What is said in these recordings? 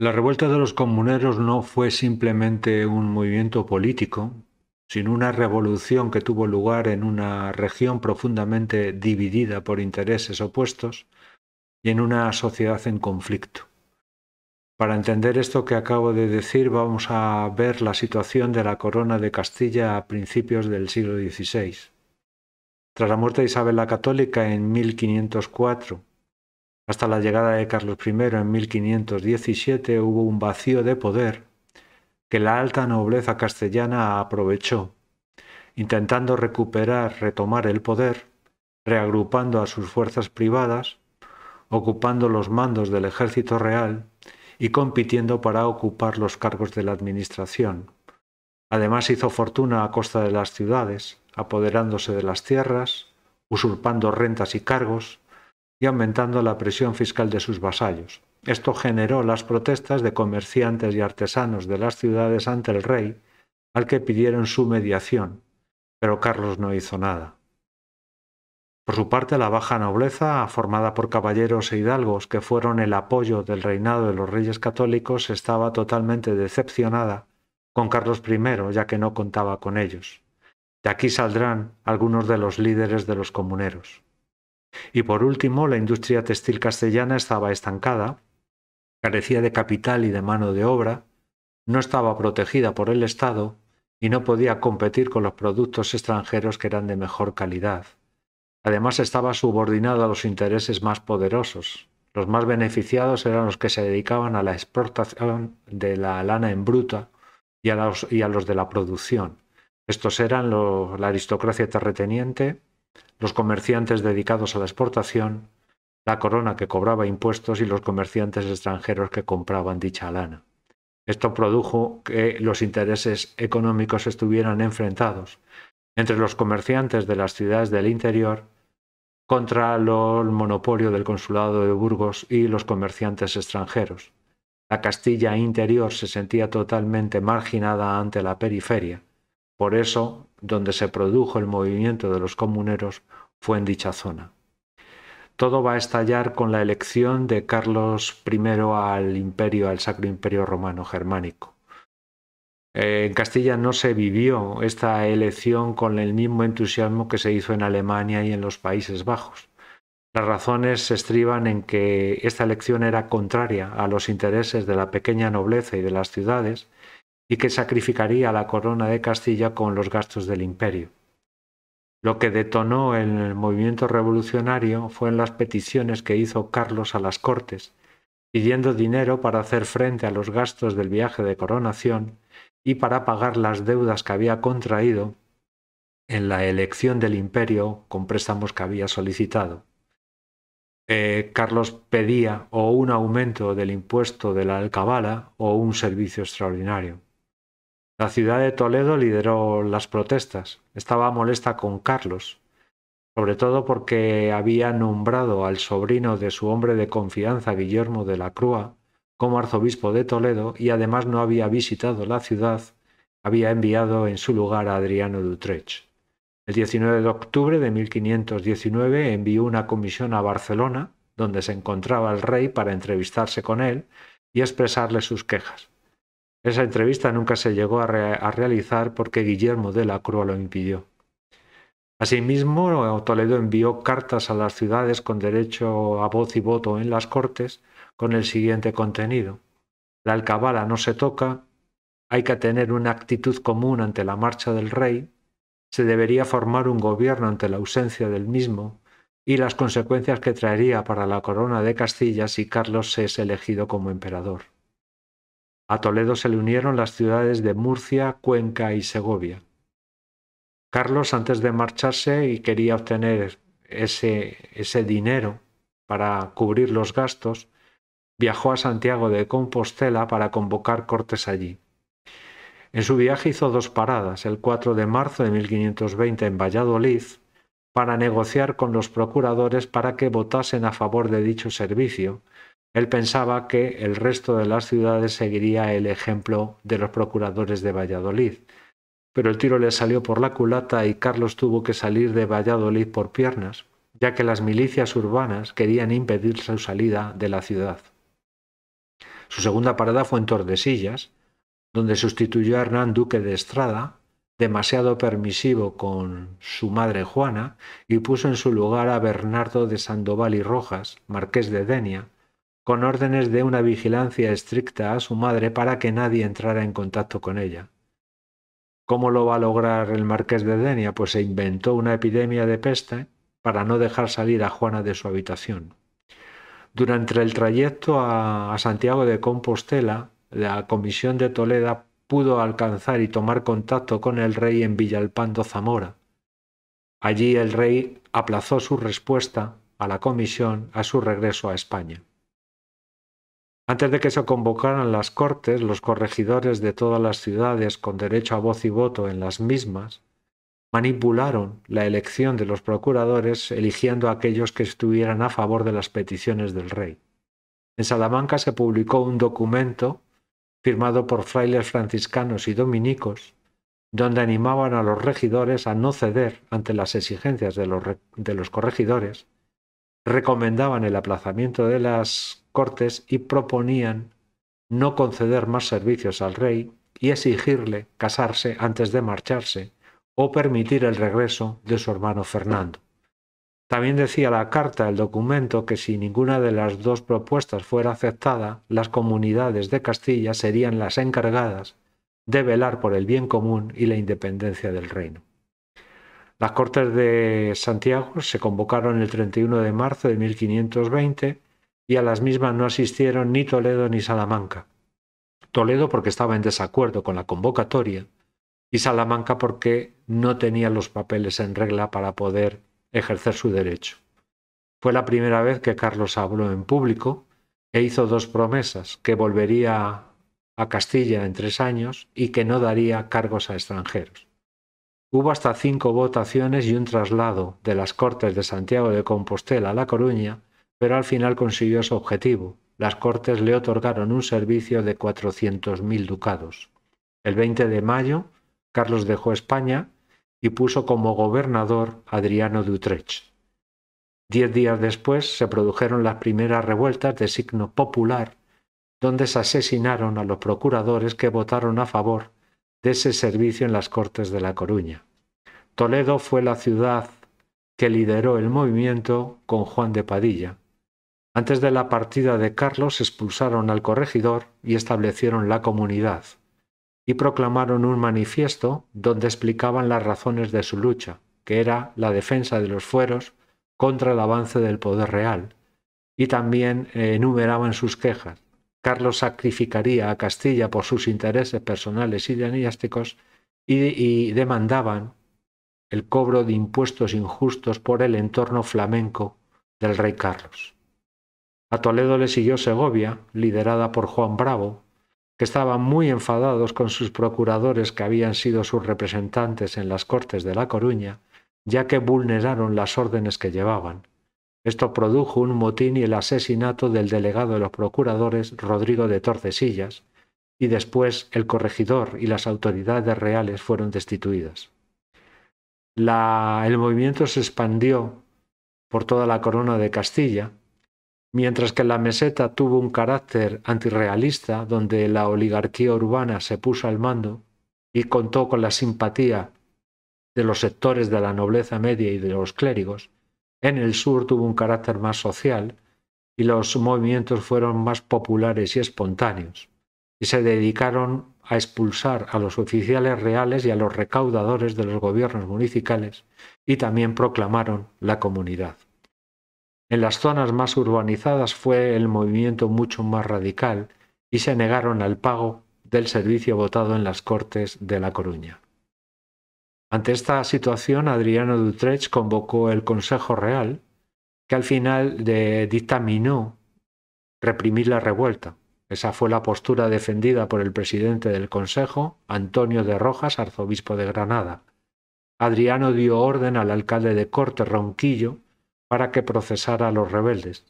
La revuelta de los comuneros no fue simplemente un movimiento político, sino una revolución que tuvo lugar en una región profundamente dividida por intereses opuestos y en una sociedad en conflicto. Para entender esto que acabo de decir vamos a ver la situación de la corona de Castilla a principios del siglo XVI. Tras la muerte de Isabel la Católica en 1504 hasta la llegada de Carlos I en 1517 hubo un vacío de poder que la alta nobleza castellana aprovechó, intentando recuperar, retomar el poder, reagrupando a sus fuerzas privadas, ocupando los mandos del ejército real y compitiendo para ocupar los cargos de la administración. Además hizo fortuna a costa de las ciudades, apoderándose de las tierras, usurpando rentas y cargos, y aumentando la presión fiscal de sus vasallos. Esto generó las protestas de comerciantes y artesanos de las ciudades ante el rey, al que pidieron su mediación, pero Carlos no hizo nada. Por su parte, la baja nobleza, formada por caballeros e hidalgos que fueron el apoyo del reinado de los reyes católicos, estaba totalmente decepcionada con Carlos I, ya que no contaba con ellos. De aquí saldrán algunos de los líderes de los comuneros. Y por último, la industria textil castellana estaba estancada, carecía de capital y de mano de obra, no estaba protegida por el Estado y no podía competir con los productos extranjeros que eran de mejor calidad. Además estaba subordinada a los intereses más poderosos. Los más beneficiados eran los que se dedicaban a la exportación de la lana en bruta y a los, y a los de la producción. Estos eran la aristocracia terreteniente los comerciantes dedicados a la exportación, la corona que cobraba impuestos y los comerciantes extranjeros que compraban dicha lana. Esto produjo que los intereses económicos estuvieran enfrentados entre los comerciantes de las ciudades del interior contra el monopolio del consulado de Burgos y los comerciantes extranjeros. La Castilla interior se sentía totalmente marginada ante la periferia. Por eso, donde se produjo el movimiento de los comuneros fue en dicha zona. Todo va a estallar con la elección de Carlos I al imperio, al Sacro Imperio Romano Germánico. Eh, en Castilla no se vivió esta elección con el mismo entusiasmo que se hizo en Alemania y en los Países Bajos. Las razones se estriban en que esta elección era contraria a los intereses de la pequeña nobleza y de las ciudades, y que sacrificaría la corona de Castilla con los gastos del imperio. Lo que detonó en el movimiento revolucionario fue en las peticiones que hizo Carlos a las Cortes, pidiendo dinero para hacer frente a los gastos del viaje de coronación y para pagar las deudas que había contraído en la elección del imperio con préstamos que había solicitado. Eh, Carlos pedía o un aumento del impuesto de la alcabala o un servicio extraordinario. La ciudad de Toledo lideró las protestas. Estaba molesta con Carlos, sobre todo porque había nombrado al sobrino de su hombre de confianza, Guillermo de la Crua como arzobispo de Toledo y además no había visitado la ciudad, había enviado en su lugar a Adriano de Utrecht. El 19 de octubre de 1519 envió una comisión a Barcelona, donde se encontraba el rey para entrevistarse con él y expresarle sus quejas. Esa entrevista nunca se llegó a, realizar porque Guillermo de la Crua lo impidió. Asimismo, Toledo envió cartas a las ciudades con derecho a voz y voto en las Cortes con el siguiente contenido. La alcabala no se toca, hay que tener una actitud común ante la marcha del rey, se debería formar un gobierno ante la ausencia del mismo y las consecuencias que traería para la corona de Castilla si Carlos es elegido como emperador. A Toledo se le unieron las ciudades de Murcia, Cuenca y Segovia. Carlos, antes de marcharse y quería obtener ese, ese dinero para cubrir los gastos, viajó a Santiago de Compostela para convocar cortes allí. En su viaje hizo dos paradas, el 4 de marzo de 1520 en Valladolid, para negociar con los procuradores para que votasen a favor de dicho servicio, él pensaba que el resto de las ciudades seguiría el ejemplo de los procuradores de Valladolid. Pero el tiro le salió por la culata y Carlos tuvo que salir de Valladolid por piernas, ya que las milicias urbanas querían impedir su salida de la ciudad. Su segunda parada fue en Tordesillas, donde sustituyó a Hernán Duque de Estrada, demasiado permisivo con su madre Juana, y puso en su lugar a Bernardo de Sandoval y Rojas, marqués de Denia, con órdenes de una vigilancia estricta a su madre para que nadie entrara en contacto con ella. ¿Cómo lo va a lograr el marqués de Denia? Pues se inventó una epidemia de peste para no dejar salir a Juana de su habitación. Durante el trayecto a, Santiago de Compostela, la comisión de Toleda pudo alcanzar y tomar contacto con el rey en Villalpando Zamora. Allí el rey aplazó su respuesta a la comisión a su regreso a España. Antes de que se convocaran las cortes, los corregidores de todas las ciudades con derecho a voz y voto en las mismas manipularon la elección de los procuradores eligiendo a aquellos que estuvieran a favor de las peticiones del rey. En Salamanca se publicó un documento firmado por frailes franciscanos y dominicos, donde animaban a los regidores a no ceder ante las exigencias de los, de los corregidores recomendaban el aplazamiento de las cortes y proponían no conceder más servicios al rey y exigirle casarse antes de marcharse o permitir el regreso de su hermano Fernando. También decía la carta, el documento, que si ninguna de las dos propuestas fuera aceptada, las comunidades de Castilla serían las encargadas de velar por el bien común y la independencia del reino. Las Cortes de Santiago se convocaron el 31 de marzo de 1520 y a las mismas no asistieron ni Toledo ni Salamanca. Toledo porque estaba en desacuerdo con la convocatoria y Salamanca porque no tenía los papeles en regla para poder ejercer su derecho. Fue la primera vez que Carlos habló en público e hizo dos promesas, que volvería a Castilla en tres años y que no daría cargos a extranjeros. Hubo hasta cinco votaciones y un traslado de las Cortes de Santiago de Compostela a La Coruña, pero al final consiguió su objetivo. Las Cortes le otorgaron un servicio de 400.000 ducados. El 20 de mayo, Carlos dejó España y puso como gobernador Adriano de Utrecht. Diez días después se produjeron las primeras revueltas de signo popular, donde se asesinaron a los procuradores que votaron a favor de ese servicio en las Cortes de La Coruña. Toledo fue la ciudad que lideró el movimiento con Juan de Padilla. Antes de la partida de Carlos expulsaron al corregidor y establecieron la comunidad, y proclamaron un manifiesto donde explicaban las razones de su lucha, que era la defensa de los fueros contra el avance del poder real, y también enumeraban sus quejas, Carlos sacrificaría a Castilla por sus intereses personales y dinásticos y demandaban el cobro de impuestos injustos por el entorno flamenco del rey Carlos. A Toledo le siguió Segovia, liderada por Juan Bravo, que estaban muy enfadados con sus procuradores que habían sido sus representantes en las Cortes de La Coruña, ya que vulneraron las órdenes que llevaban, esto produjo un motín y el asesinato del delegado de los procuradores, Rodrigo de Torcesillas, y después el corregidor y las autoridades reales fueron destituidas. el movimiento se expandió por toda la corona de Castilla, mientras que la meseta tuvo un carácter antirrealista, donde la oligarquía urbana se puso al mando y contó con la simpatía de los sectores de la nobleza media y de los clérigos, en el sur tuvo un carácter más social y los movimientos fueron más populares y espontáneos, y se dedicaron a expulsar a los oficiales reales y a los recaudadores de los gobiernos municipales, y también proclamaron la comunidad. En las zonas más urbanizadas fue el movimiento mucho más radical y se negaron al pago del servicio votado en las Cortes de La Coruña. Ante esta situación, Adriano Dutrecht convocó el Consejo Real, que al final de, dictaminó reprimir la revuelta. Esa fue la postura defendida por el presidente del Consejo, Antonio de Rojas, arzobispo de Granada. Adriano dio orden al alcalde de Corte, Ronquillo, para que procesara a los rebeldes.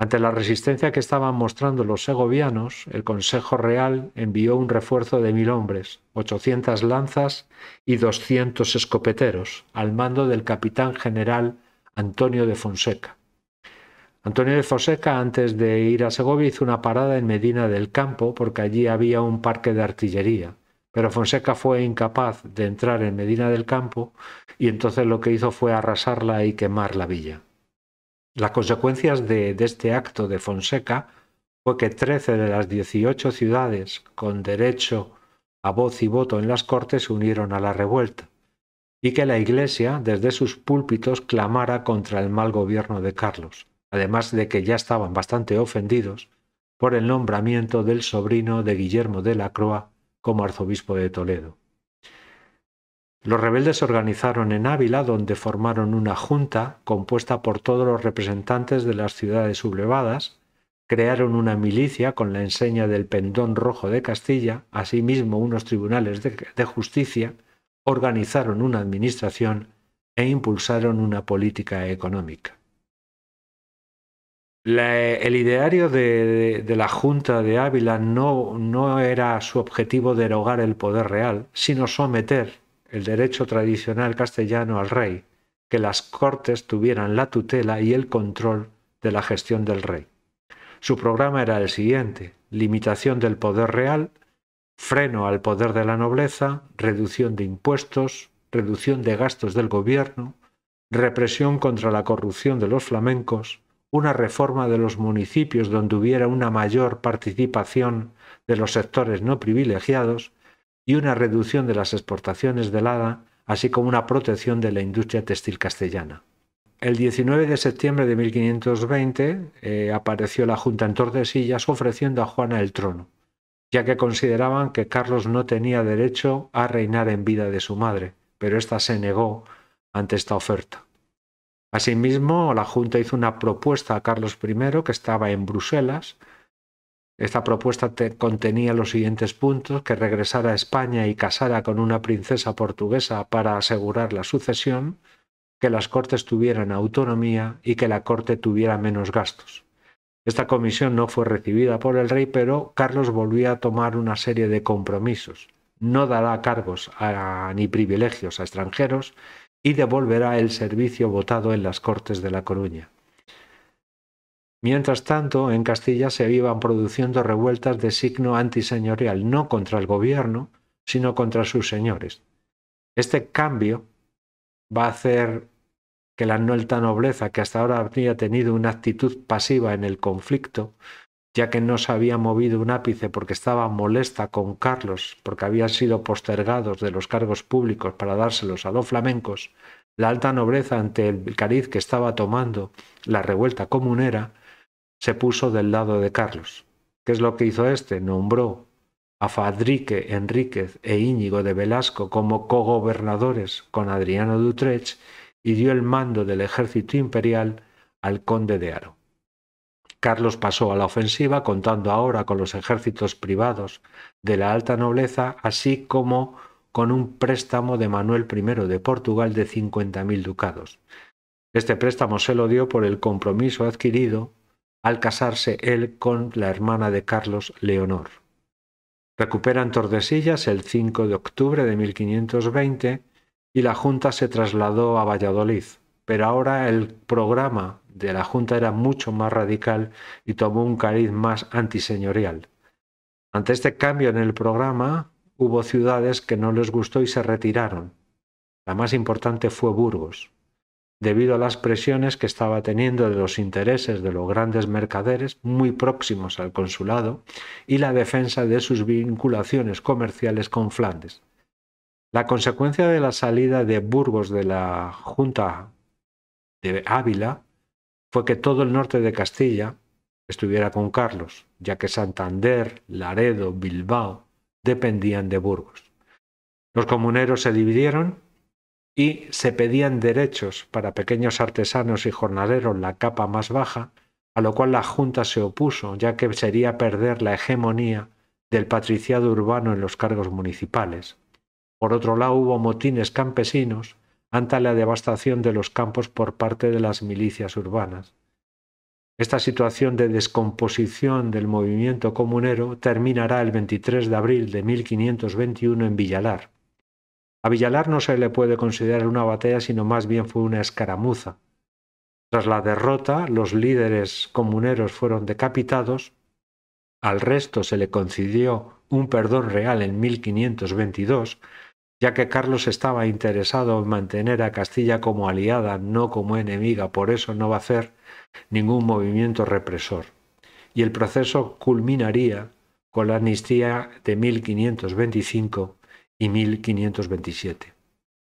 Ante la resistencia que estaban mostrando los segovianos, el Consejo Real envió un refuerzo de mil hombres, 800 lanzas y 200 escopeteros, al mando del capitán general Antonio de Fonseca. Antonio de Fonseca, antes de ir a Segovia, hizo una parada en Medina del Campo porque allí había un parque de artillería, pero Fonseca fue incapaz de entrar en Medina del Campo y entonces lo que hizo fue arrasarla y quemar la villa. Las consecuencias de, este acto de Fonseca fue que 13 de las 18 ciudades con derecho a voz y voto en las Cortes se unieron a la revuelta y que la Iglesia desde sus púlpitos clamara contra el mal gobierno de Carlos, además de que ya estaban bastante ofendidos por el nombramiento del sobrino de Guillermo de la Croa como arzobispo de Toledo. Los rebeldes se organizaron en Ávila, donde formaron una junta compuesta por todos los representantes de las ciudades sublevadas, crearon una milicia con la enseña del pendón rojo de Castilla, asimismo unos tribunales de, justicia, organizaron una administración e impulsaron una política económica. el ideario de, la Junta de Ávila no, no era su objetivo derogar el poder real, sino someter el derecho tradicional castellano al rey, que las Cortes tuvieran la tutela y el control de la gestión del rey. Su programa era el siguiente, limitación del poder real, freno al poder de la nobleza, reducción de impuestos, reducción de gastos del gobierno, represión contra la corrupción de los flamencos, una reforma de los municipios donde hubiera una mayor participación de los sectores no privilegiados y una reducción de las exportaciones de lana, así como una protección de la industria textil castellana. El 19 de septiembre de 1520 eh, apareció la Junta en Tordesillas ofreciendo a Juana el trono, ya que consideraban que Carlos no tenía derecho a reinar en vida de su madre, pero ésta se negó ante esta oferta. Asimismo, la Junta hizo una propuesta a Carlos I, que estaba en Bruselas, esta propuesta contenía los siguientes puntos, que regresara a España y casara con una princesa portuguesa para asegurar la sucesión, que las Cortes tuvieran autonomía y que la Corte tuviera menos gastos. Esta comisión no fue recibida por el rey, pero Carlos volvía a tomar una serie de compromisos. No dará cargos ni privilegios a extranjeros y devolverá el servicio votado en las Cortes de La Coruña. Mientras tanto, en Castilla se iban produciendo revueltas de signo antiseñorial, no contra el gobierno, sino contra sus señores. Este cambio va a hacer que la alta nobleza, que hasta ahora había tenido una actitud pasiva en el conflicto, ya que no se había movido un ápice porque estaba molesta con Carlos, porque habían sido postergados de los cargos públicos para dárselos a los flamencos, la alta nobleza ante el cariz que estaba tomando la revuelta comunera, se puso del lado de Carlos. ¿Qué es lo que hizo este? Nombró a Fadrique Enríquez e Íñigo de Velasco como cogobernadores con Adriano de Utrecht y dio el mando del ejército imperial al conde de Aro. Carlos pasó a la ofensiva contando ahora con los ejércitos privados de la alta nobleza, así como con un préstamo de Manuel I de Portugal de 50.000 ducados. Este préstamo se lo dio por el compromiso adquirido al casarse él con la hermana de Carlos Leonor. Recuperan Tordesillas el 5 de octubre de 1520 y la Junta se trasladó a Valladolid, pero ahora el programa de la Junta era mucho más radical y tomó un cariz más antiseñorial. Ante este cambio en el programa, hubo ciudades que no les gustó y se retiraron. La más importante fue Burgos debido a las presiones que estaba teniendo de los intereses de los grandes mercaderes muy próximos al consulado y la defensa de sus vinculaciones comerciales con Flandes. La consecuencia de la salida de Burgos de la Junta de Ávila fue que todo el norte de Castilla estuviera con Carlos, ya que Santander, Laredo, Bilbao dependían de Burgos. Los comuneros se dividieron y se pedían derechos para pequeños artesanos y jornaleros la capa más baja, a lo cual la Junta se opuso, ya que sería perder la hegemonía del patriciado urbano en los cargos municipales. Por otro lado, hubo motines campesinos ante la devastación de los campos por parte de las milicias urbanas. Esta situación de descomposición del movimiento comunero terminará el 23 de abril de 1521 en Villalar, a Villalar no se le puede considerar una batalla, sino más bien fue una escaramuza. Tras la derrota, los líderes comuneros fueron decapitados, al resto se le concedió un perdón real en 1522, ya que Carlos estaba interesado en mantener a Castilla como aliada, no como enemiga, por eso no va a hacer ningún movimiento represor. Y el proceso culminaría con la amnistía de 1525 y 1527.